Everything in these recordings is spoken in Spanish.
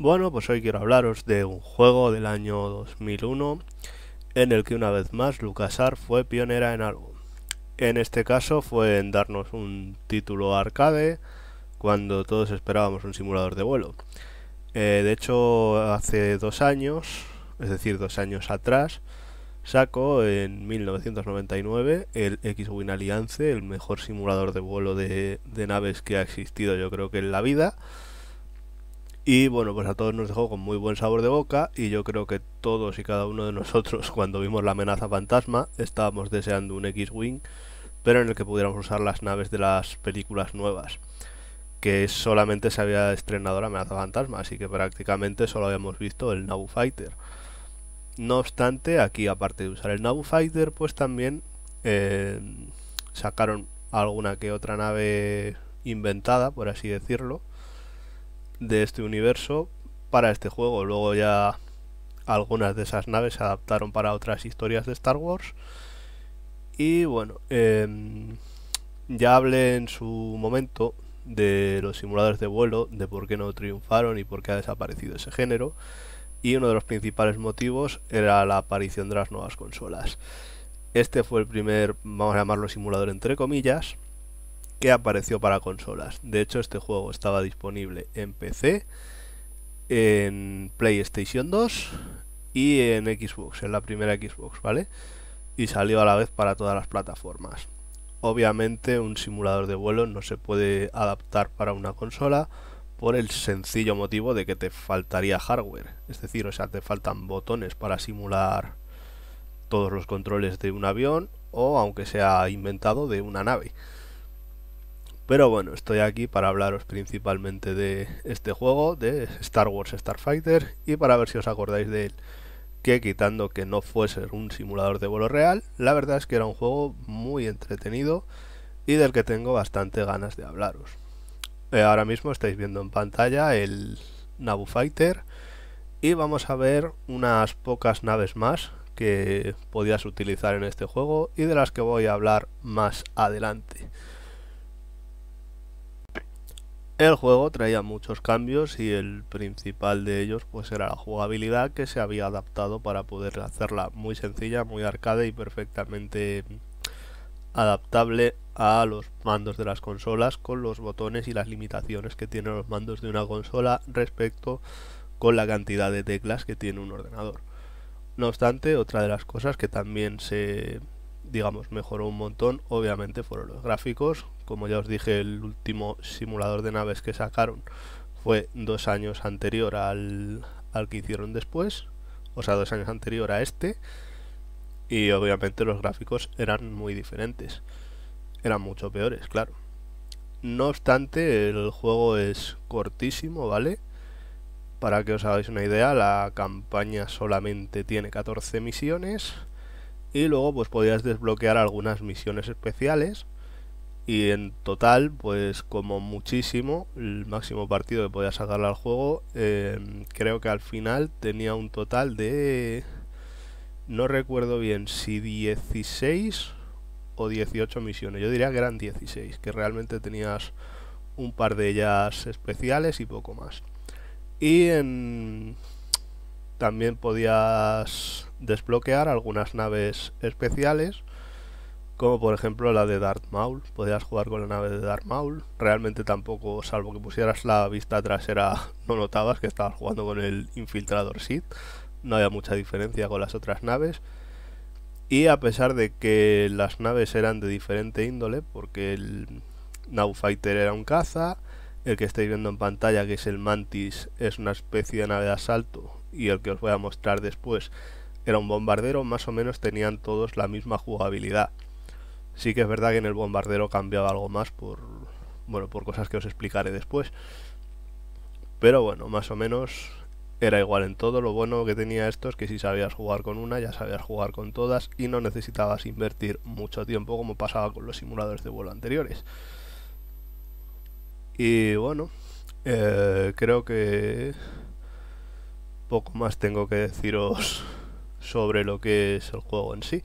Bueno, pues hoy quiero hablaros de un juego del año 2001 en el que una vez más LucasArts fue pionera en algo. En este caso fue en darnos un título arcade cuando todos esperábamos un simulador de vuelo. Eh, de hecho, hace dos años, es decir, dos años atrás, sacó en 1999 el X-Wing Alliance, el mejor simulador de vuelo de naves que ha existido yo creo que en la vida y bueno, pues a todos nos dejó con muy buen sabor de boca y yo creo que todos y cada uno de nosotros cuando vimos la amenaza fantasma estábamos deseando un X-Wing, pero en el que pudiéramos usar las naves de las películas nuevas, que solamente se había estrenado la amenaza fantasma, así que prácticamente solo habíamos visto el Nabu Fighter. No obstante, aquí aparte de usar el Nabu Fighter, pues también eh, sacaron alguna que otra nave inventada, por así decirlo, de este universo para este juego. Luego ya algunas de esas naves se adaptaron para otras historias de Star Wars. Y bueno, em, ya hablé en su momento de los simuladores de vuelo, de por qué no triunfaron y por qué ha desaparecido ese género. Y uno de los principales motivos era la aparición de las nuevas consolas. Este fue el primer, vamos a llamarlo simulador entre comillas, que apareció para consolas. De hecho, este juego estaba disponible en PC, en PlayStation 2 y en Xbox, en la primera Xbox, ¿vale? Y salió a la vez para todas las plataformas. Obviamente un simulador de vuelo no se puede adaptar para una consola por el sencillo motivo de que te faltaría hardware. Es decir, o sea, te faltan botones para simular todos los controles de un avión o, aunque sea inventado, de una nave. Pero bueno, estoy aquí para hablaros principalmente de este juego, de Star Wars Starfighter, y para ver si os acordáis de él. Que quitando que no fuese un simulador de vuelo real, la verdad es que era un juego muy entretenido y del que tengo bastante ganas de hablaros. Eh, ahora mismo estáis viendo en pantalla el Nabu Fighter y vamos a ver unas pocas naves más que podías utilizar en este juego y de las que voy a hablar más adelante. El juego traía muchos cambios y el principal de ellos pues era la jugabilidad que se había adaptado para poder hacerla muy sencilla, muy arcade y perfectamente adaptable a los mandos de las consolas con los botones y las limitaciones que tienen los mandos de una consola respecto con la cantidad de teclas que tiene un ordenador. No obstante, otra de las cosas que también se digamos, mejoró un montón, obviamente fueron los gráficos, como ya os dije, el último simulador de naves que sacaron fue dos años anterior al, que hicieron después, o sea, dos años anterior a este, y obviamente los gráficos eran muy diferentes, eran mucho peores, claro. No obstante, el juego es cortísimo, ¿vale? Para que os hagáis una idea, la campaña solamente tiene 14 misiones, y luego pues podías desbloquear algunas misiones especiales y en total pues como muchísimo el máximo partido que podías sacarle al juego em, creo que al final tenía un total de no recuerdo bien si 16 o 18 misiones yo diría que eran 16 que realmente tenías un par de ellas especiales y poco más y en también podías desbloquear algunas naves especiales, como por ejemplo la de Darth Maul. Podías jugar con la nave de Darth Maul. Realmente tampoco, salvo que pusieras la vista trasera, no notabas que estabas jugando con el infiltrador Sith. No había mucha diferencia con las otras naves. Y a pesar de que las naves eran de diferente índole, porque el Now Fighter era un caza, el que estáis viendo en pantalla, que es el Mantis, es una especie de nave de asalto y el que os voy a mostrar después era un bombardero, más o menos tenían todos la misma jugabilidad. Sí que es verdad que en el bombardero cambiaba algo más por, bueno, por cosas que os explicaré después. Pero bueno, más o menos era igual en todo. Lo bueno que tenía esto es que si sabías jugar con una, ya sabías jugar con todas y no necesitabas invertir mucho tiempo como pasaba con los simuladores de vuelo anteriores. Y bueno, eh, creo que poco más tengo que deciros sobre lo que es el juego en sí.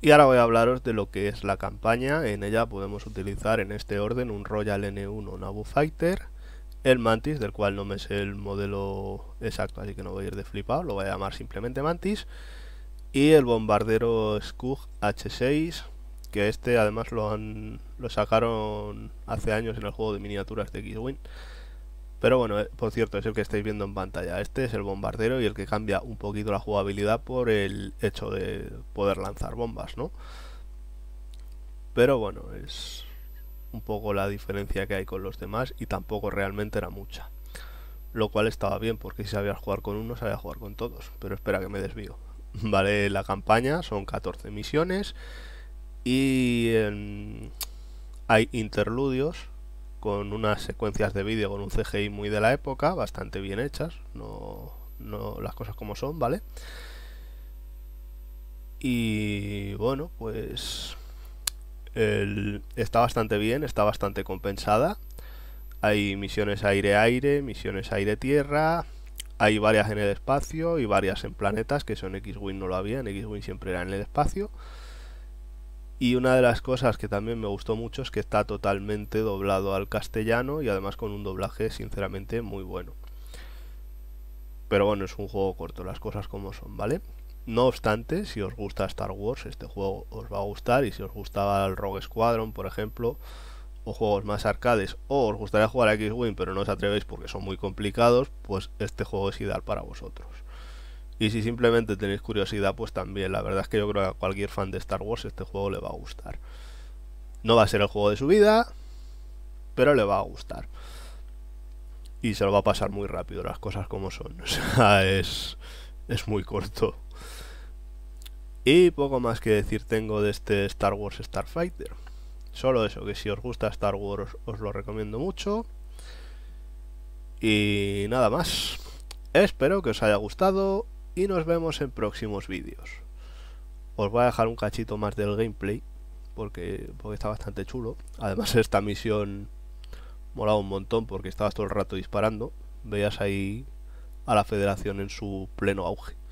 Y ahora voy a hablaros de lo que es la campaña. En ella podemos utilizar en este orden un Royal N1 Nabu Fighter, el Mantis, del cual no me sé el modelo exacto, así que no voy a ir de flipado, lo voy a llamar simplemente Mantis, y el bombardero Skug H6, que este además lo, han, sacaron hace años en el juego de miniaturas de x pero bueno, eh, por cierto, es el que estáis viendo en pantalla. Este es el bombardero y el que cambia un poquito la jugabilidad por el hecho de poder lanzar bombas, ¿no? Pero bueno, es un poco la diferencia que hay con los demás y tampoco realmente era mucha. Lo cual estaba bien, porque si sabías jugar con uno, sabías jugar con todos. Pero espera que me desvío. Vale, la campaña son 14 misiones y hay interludios con unas secuencias de vídeo con un CGI muy de la época, bastante bien hechas, no, no las cosas como son, ¿vale? Y bueno, pues está bastante bien, está bastante compensada. Hay misiones aire-aire, misiones aire-tierra, hay varias en el espacio y varias en planetas, que son X-Wing no lo había, en X-Wing siempre era en el espacio. Y una de las cosas que también me gustó mucho es que está totalmente doblado al castellano y además con un doblaje sinceramente muy bueno. Pero bueno, es un juego corto, las cosas como son, ¿vale? No obstante, si os gusta Star Wars, este juego os va a gustar y si os gustaba el Rogue Squadron, por ejemplo, o juegos más arcades, o os gustaría jugar a X-Wing pero no os atrevéis porque son muy complicados, pues este juego es ideal para vosotros. Y si simplemente tenéis curiosidad, pues también, la verdad es que yo creo que a cualquier fan de Star Wars este juego le va a gustar. No va a ser el juego de su vida, pero le va a gustar. Y se lo va a pasar muy rápido, las cosas como son. O sea, es, muy corto. Y poco más que decir tengo de este Star Wars Starfighter. Solo eso, que si os gusta Star Wars os lo recomiendo mucho. Y nada más. Espero que os haya gustado y nos vemos en próximos vídeos. Os voy a dejar un cachito más del gameplay porque, porque está bastante chulo. Además esta misión molaba un montón porque estabas todo el rato disparando. Veías ahí a la federación en su pleno auge.